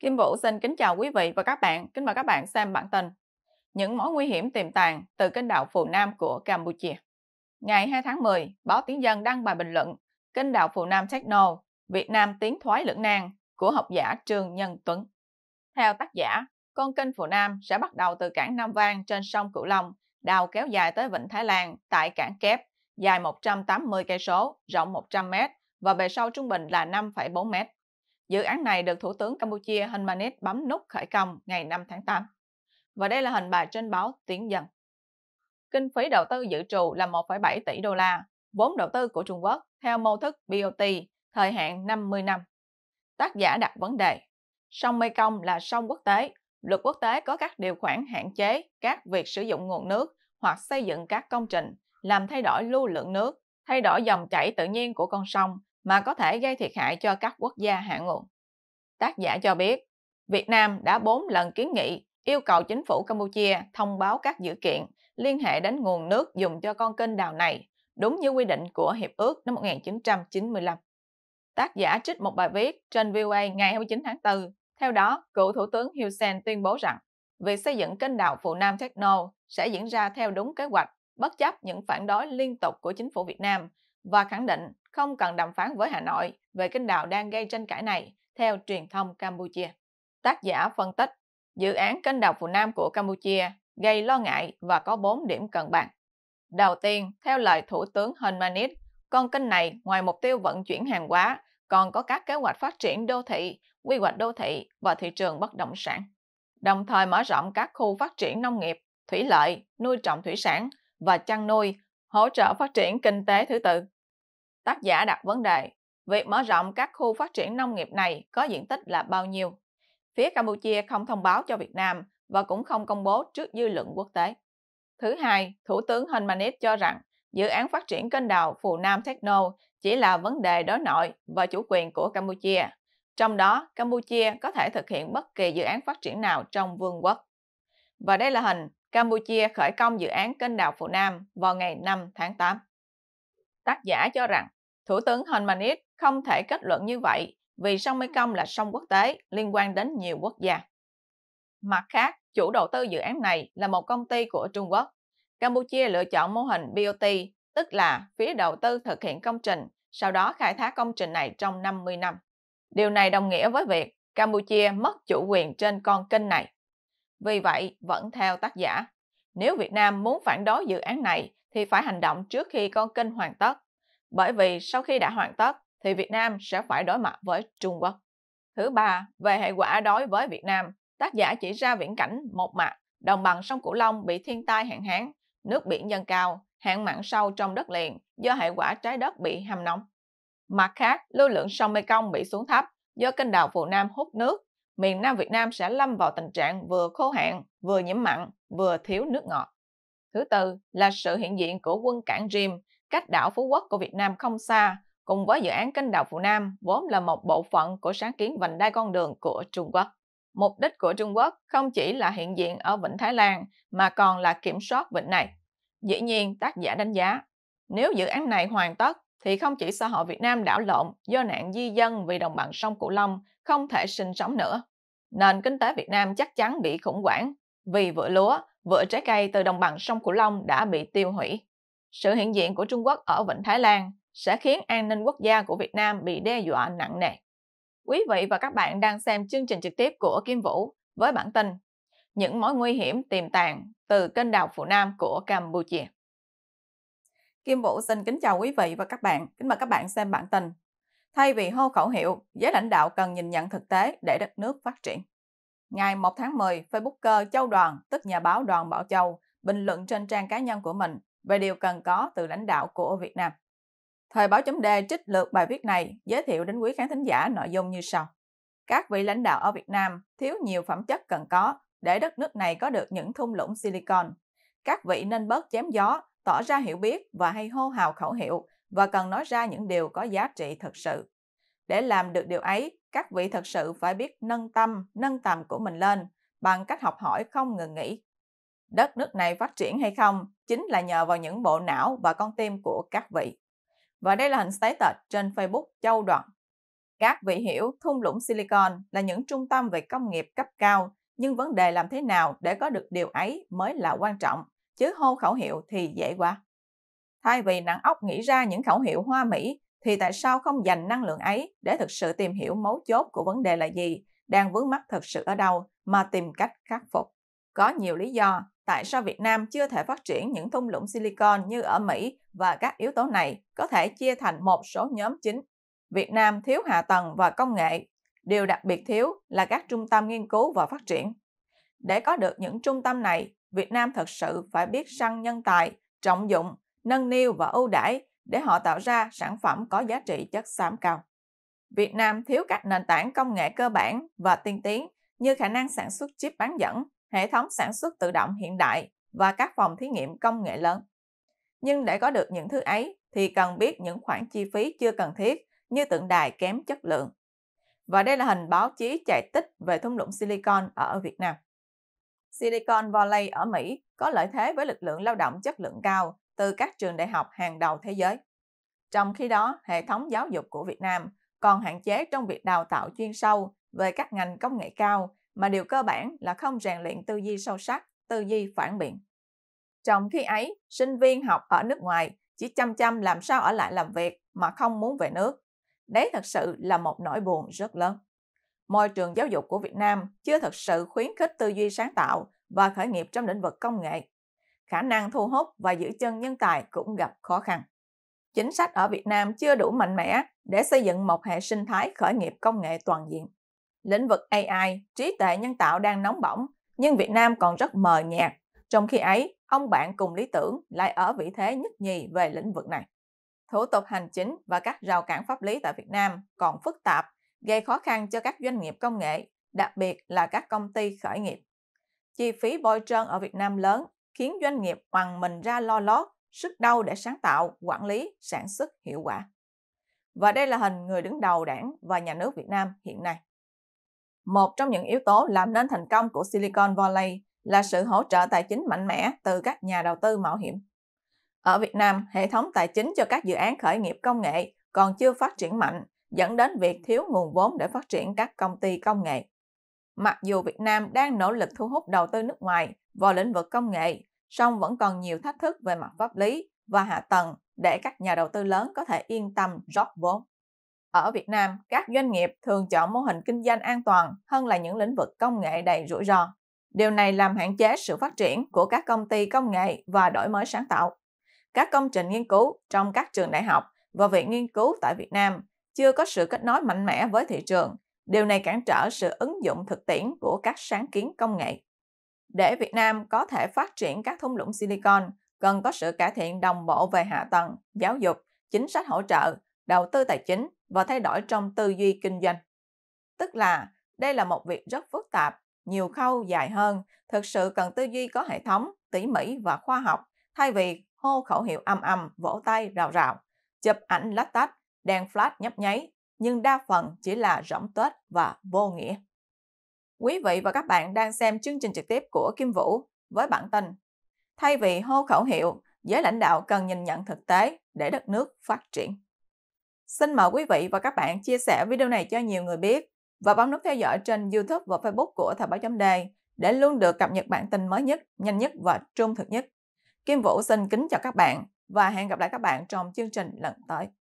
Kim Vũ xin kính chào quý vị và các bạn. Kính mời các bạn xem bản tin. Những mối nguy hiểm tiềm tàng từ kênh đảo Phù Nam của Campuchia. Ngày 2 tháng 10, báo Tiếng Dân đăng bài bình luận kênh đảo Phù Nam Techno, Việt Nam tiến thoái lưỡng nan của học giả Trương Nhân Tuấn. Theo tác giả, con kênh Phù Nam sẽ bắt đầu từ cảng Nam Vang trên sông Cửu Long, đào kéo dài tới vịnh Thái Lan tại cảng Kép, dài 180 cây số, rộng 100 m và bề sâu trung bình là 5,4 m Dự án này được Thủ tướng Campuchia Hun Manet bấm nút khởi công ngày 5 tháng 8. Và đây là hình bài trên báo Tiếng Dân. Kinh phí đầu tư dự trù là 1,7 tỷ đô la, vốn đầu tư của Trung Quốc theo mô thức BOT, thời hạn 50 năm. Tác giả đặt vấn đề, sông Mekong là sông quốc tế, luật quốc tế có các điều khoản hạn chế các việc sử dụng nguồn nước hoặc xây dựng các công trình làm thay đổi lưu lượng nước, thay đổi dòng chảy tự nhiên của con sông mà có thể gây thiệt hại cho các quốc gia hạ nguồn. Tác giả cho biết, Việt Nam đã 4 lần kiến nghị yêu cầu chính phủ Campuchia thông báo các dữ kiện liên hệ đến nguồn nước dùng cho con kênh đào này, đúng như quy định của Hiệp ước năm 1995. Tác giả trích một bài viết trên VOA ngày 29 tháng 4. Theo đó, cựu Thủ tướng Hun Sen tuyên bố rằng việc xây dựng kênh đào Phụ Nam Techno sẽ diễn ra theo đúng kế hoạch, bất chấp những phản đối liên tục của chính phủ Việt Nam và khẳng định không cần đàm phán với Hà Nội về kênh đào đang gây tranh cãi này, theo truyền thông Campuchia. Tác giả phân tích, dự án kênh đào Phù Nam của Campuchia gây lo ngại và có 4 điểm cần bàn. Đầu tiên, theo lời Thủ tướng Hun Manet, con kênh này ngoài mục tiêu vận chuyển hàng hóa, còn có các kế hoạch phát triển đô thị, quy hoạch đô thị và thị trường bất động sản. Đồng thời mở rộng các khu phát triển nông nghiệp, thủy lợi, nuôi trồng thủy sản và chăn nuôi hỗ trợ phát triển kinh tế thứ tự. Tác giả đặt vấn đề, việc mở rộng các khu phát triển nông nghiệp này có diện tích là bao nhiêu? Phía Campuchia không thông báo cho Việt Nam và cũng không công bố trước dư luận quốc tế. Thứ hai, Thủ tướng Hun Manet cho rằng dự án phát triển kênh đào Phù Nam Techno chỉ là vấn đề đối nội và chủ quyền của Campuchia. Trong đó, Campuchia có thể thực hiện bất kỳ dự án phát triển nào trong vương quốc. Và đây là hình Campuchia khởi công dự án kênh đào Phụ Nam vào ngày 5 tháng 8. Tác giả cho rằng, Thủ tướng Hon Manet không thể kết luận như vậy vì sông Mekong là sông quốc tế liên quan đến nhiều quốc gia. Mặt khác, chủ đầu tư dự án này là một công ty của Trung Quốc. Campuchia lựa chọn mô hình BOT, tức là phía đầu tư thực hiện công trình, sau đó khai thác công trình này trong 50 năm. Điều này đồng nghĩa với việc Campuchia mất chủ quyền trên con kênh này. Vì vậy, vẫn theo tác giả, nếu Việt Nam muốn phản đối dự án này thì phải hành động trước khi con kênh hoàn tất, bởi vì sau khi đã hoàn tất thì Việt Nam sẽ phải đối mặt với Trung Quốc. Thứ ba, về hệ quả đối với Việt Nam, tác giả chỉ ra viễn cảnh một mặt, đồng bằng sông Cửu Long bị thiên tai hạn hán, nước biển dâng cao, hạn mặn sâu trong đất liền do hệ quả trái đất bị hâm nóng. Mặt khác, lưu lượng sông Mekong bị xuống thấp do kênh đào Phù Nam hút nước miền Nam Việt Nam sẽ lâm vào tình trạng vừa khô hạn, vừa nhiễm mặn, vừa thiếu nước ngọt. Thứ tư là sự hiện diện của quân cảng Jim cách đảo Phú Quốc của Việt Nam không xa, cùng với dự án kênh đảo phụ Nam vốn là một bộ phận của sáng kiến vành đai con đường của Trung Quốc. Mục đích của Trung Quốc không chỉ là hiện diện ở Vịnh Thái Lan mà còn là kiểm soát vịnh này. Dĩ nhiên, tác giả đánh giá, nếu dự án này hoàn tất thì không chỉ xã hội Việt Nam đảo lộn do nạn di dân vì đồng bằng sông Cửu Long không thể sinh sống nữa, nền kinh tế Việt Nam chắc chắn bị khủng hoảng vì vựa lúa, vựa trái cây từ đồng bằng sông Cửu Long đã bị tiêu hủy. Sự hiện diện của Trung Quốc ở Vịnh Thái Lan sẽ khiến an ninh quốc gia của Việt Nam bị đe dọa nặng nề. Quý vị và các bạn đang xem chương trình trực tiếp của Kim Vũ với bản tin Những mối nguy hiểm tiềm tàng từ kênh đào Phụ Nam của Campuchia. Kim Vũ xin kính chào quý vị và các bạn. Kính mời các bạn xem bản tin Thay vì hô khẩu hiệu, giới lãnh đạo cần nhìn nhận thực tế để đất nước phát triển. Ngày 1 tháng 10, Facebooker Châu Đoàn, tức nhà báo Đoàn Bảo Châu, bình luận trên trang cá nhân của mình về điều cần có từ lãnh đạo của Việt Nam. Thời báo chấm Đề trích lược bài viết này giới thiệu đến quý khán thính giả nội dung như sau. Các vị lãnh đạo ở Việt Nam thiếu nhiều phẩm chất cần có để đất nước này có được những thung lũng silicon. Các vị nên bớt chém gió, tỏ ra hiểu biết và hay hô hào khẩu hiệu và cần nói ra những điều có giá trị thực sự. Để làm được điều ấy, các vị thực sự phải biết nâng tâm, nâng tầm của mình lên bằng cách học hỏi không ngừng nghỉ. Đất nước này phát triển hay không chính là nhờ vào những bộ não và con tim của các vị. Và đây là hình status trên Facebook Châu Đoạn. Các vị hiểu thung lũng Silicon là những trung tâm về công nghiệp cấp cao, nhưng vấn đề làm thế nào để có được điều ấy mới là quan trọng, chứ hô khẩu hiệu thì dễ quá. Thay vì nặng óc nghĩ ra những khẩu hiệu hoa mỹ, thì tại sao không dành năng lượng ấy để thực sự tìm hiểu mấu chốt của vấn đề là gì, đang vướng mắc thực sự ở đâu mà tìm cách khắc phục. Có nhiều lý do tại sao Việt Nam chưa thể phát triển những thung lũng silicon như ở Mỹ và các yếu tố này có thể chia thành một số nhóm chính. Việt Nam thiếu hạ tầng và công nghệ. Điều đặc biệt thiếu là các trung tâm nghiên cứu và phát triển. Để có được những trung tâm này, Việt Nam thật sự phải biết săn nhân tài, trọng dụng nâng niu và ưu đãi để họ tạo ra sản phẩm có giá trị chất xám cao. Việt Nam thiếu các nền tảng công nghệ cơ bản và tiên tiến như khả năng sản xuất chip bán dẫn, hệ thống sản xuất tự động hiện đại và các phòng thí nghiệm công nghệ lớn. Nhưng để có được những thứ ấy thì cần biết những khoản chi phí chưa cần thiết như tượng đài kém chất lượng. Và đây là hình báo chí chạy tích về thung lũng Silicon ở Việt Nam. Silicon Valley ở Mỹ có lợi thế với lực lượng lao động chất lượng cao từ các trường đại học hàng đầu thế giới. Trong khi đó, hệ thống giáo dục của Việt Nam còn hạn chế trong việc đào tạo chuyên sâu về các ngành công nghệ cao mà điều cơ bản là không rèn luyện tư duy sâu sắc, tư duy phản biện. Trong khi ấy, sinh viên học ở nước ngoài chỉ chăm chăm làm sao ở lại làm việc mà không muốn về nước. Đấy thật sự là một nỗi buồn rất lớn. Môi trường giáo dục của Việt Nam chưa thật sự khuyến khích tư duy sáng tạo và khởi nghiệp trong lĩnh vực công nghệ khả năng thu hút và giữ chân nhân tài cũng gặp khó khăn. Chính sách ở Việt Nam chưa đủ mạnh mẽ để xây dựng một hệ sinh thái khởi nghiệp công nghệ toàn diện. Lĩnh vực AI, trí tuệ nhân tạo đang nóng bỏng, nhưng Việt Nam còn rất mờ nhạt. Trong khi ấy, ông bạn cùng lý tưởng lại ở vị thế nhất nhì về lĩnh vực này. Thủ tục hành chính và các rào cản pháp lý tại Việt Nam còn phức tạp, gây khó khăn cho các doanh nghiệp công nghệ, đặc biệt là các công ty khởi nghiệp. Chi phí bôi trơn ở Việt Nam lớn khiến doanh nghiệp bằng mình ra lo lót, sức đau để sáng tạo, quản lý, sản xuất hiệu quả. Và đây là hình người đứng đầu đảng và nhà nước Việt Nam hiện nay. Một trong những yếu tố làm nên thành công của Silicon Valley là sự hỗ trợ tài chính mạnh mẽ từ các nhà đầu tư mạo hiểm. Ở Việt Nam, hệ thống tài chính cho các dự án khởi nghiệp công nghệ còn chưa phát triển mạnh, dẫn đến việc thiếu nguồn vốn để phát triển các công ty công nghệ. Mặc dù Việt Nam đang nỗ lực thu hút đầu tư nước ngoài vào lĩnh vực công nghệ, song vẫn còn nhiều thách thức về mặt pháp lý và hạ tầng để các nhà đầu tư lớn có thể yên tâm rót vốn. Ở Việt Nam, các doanh nghiệp thường chọn mô hình kinh doanh an toàn hơn là những lĩnh vực công nghệ đầy rủi ro. Điều này làm hạn chế sự phát triển của các công ty công nghệ và đổi mới sáng tạo. Các công trình nghiên cứu trong các trường đại học và viện nghiên cứu tại Việt Nam chưa có sự kết nối mạnh mẽ với thị trường. Điều này cản trở sự ứng dụng thực tiễn của các sáng kiến công nghệ. Để Việt Nam có thể phát triển các thung lũng silicon, cần có sự cải thiện đồng bộ về hạ tầng, giáo dục, chính sách hỗ trợ, đầu tư tài chính và thay đổi trong tư duy kinh doanh. Tức là đây là một việc rất phức tạp, nhiều khâu dài hơn, thực sự cần tư duy có hệ thống, tỉ mỉ và khoa học, thay vì hô khẩu hiệu âm âm, vỗ tay rào rào, chụp ảnh lách tách, đèn flash nhấp nháy, nhưng đa phần chỉ là rỗng tuếch và vô nghĩa. Quý vị và các bạn đang xem chương trình trực tiếp của Kim Vũ với bản tin Thay vì hô khẩu hiệu, giới lãnh đạo cần nhìn nhận thực tế để đất nước phát triển. Xin mời quý vị và các bạn chia sẻ video này cho nhiều người biết và bấm nút theo dõi trên YouTube và Facebook của Thời báo chấm đề để luôn được cập nhật bản tin mới nhất, nhanh nhất và trung thực nhất. Kim Vũ xin kính chào các bạn và hẹn gặp lại các bạn trong chương trình lần tới.